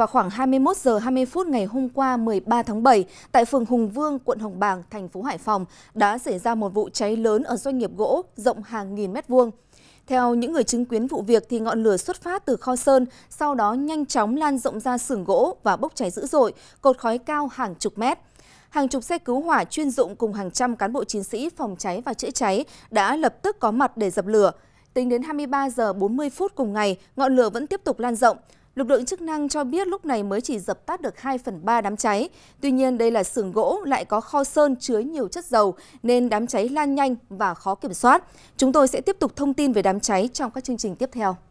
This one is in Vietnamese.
vào khoảng 21 giờ 20 phút ngày hôm qua 13 tháng 7 tại phường Hùng Vương, quận Hồng Bàng, thành phố Hải Phòng đã xảy ra một vụ cháy lớn ở doanh nghiệp gỗ rộng hàng nghìn mét vuông. Theo những người chứng kiến vụ việc thì ngọn lửa xuất phát từ kho sơn, sau đó nhanh chóng lan rộng ra xưởng gỗ và bốc cháy dữ dội, cột khói cao hàng chục mét. Hàng chục xe cứu hỏa chuyên dụng cùng hàng trăm cán bộ chiến sĩ phòng cháy và chữa cháy đã lập tức có mặt để dập lửa. Tính đến 23 giờ 40 phút cùng ngày, ngọn lửa vẫn tiếp tục lan rộng. Lực lượng chức năng cho biết lúc này mới chỉ dập tắt được 2 phần 3 đám cháy. Tuy nhiên đây là xưởng gỗ lại có kho sơn chứa nhiều chất dầu nên đám cháy lan nhanh và khó kiểm soát. Chúng tôi sẽ tiếp tục thông tin về đám cháy trong các chương trình tiếp theo.